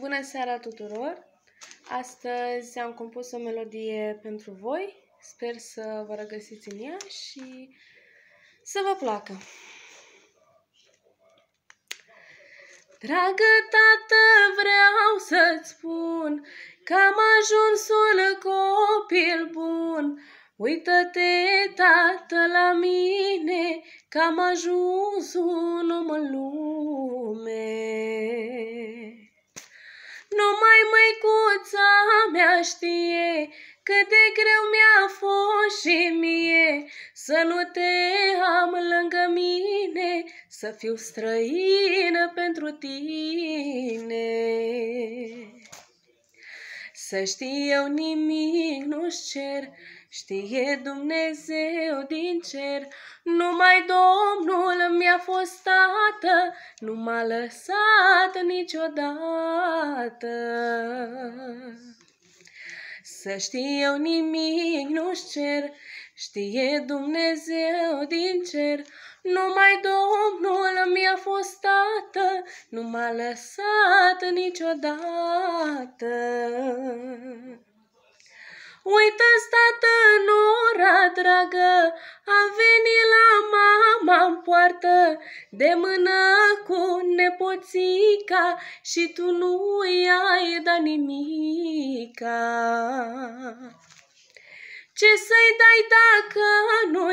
Bună seara tuturor! Astăzi am compus o melodie pentru voi. Sper să vă regăsiți în ea și să vă placă. Dragă tată, vreau să-ți spun că am ajuns un copil bun. Uită-te, tată, la mine, că am ajuns un om în lume. știe cât de greu mi-a fost și mie să nu te am lângă mine, să fiu străină pentru tine. Să știi eu nimic nu-și cer, știe Dumnezeu din cer, numai Domnul mi-a fost tată, nu m-a lăsat niciodată. Să știi eu nimic nu-și cer, știe Dumnezeu din cer. Numai Domnul mi-a fost tată, nu m-a lăsat niciodată. Uită-ți, tată, nora dragă, a venit la mama în poartă, de mână cu nepoțica și tu nu i-ai dat nimic frica. Ce să-i dai dacă nu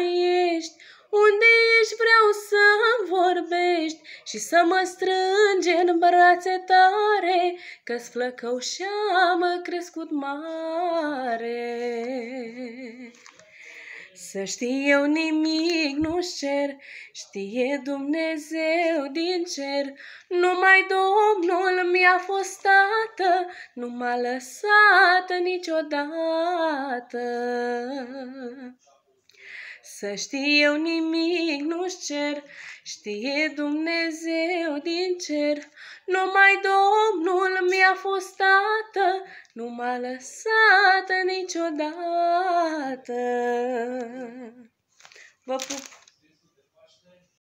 ești? Unde ești vreau să vorbești și să mă strânge în brațe tare, că-s flăcău și-am crescut mare. Să știu eu nimic cer, știe Dumnezeu din cer. Numai Domnul mi-a fost tată, nu m-a lăsat niciodată. Să știu eu nimic nu cer, știe Dumnezeu din cer. Numai Domnul mi-a fost tată, nu m-a lăsat niciodată. Vă pup!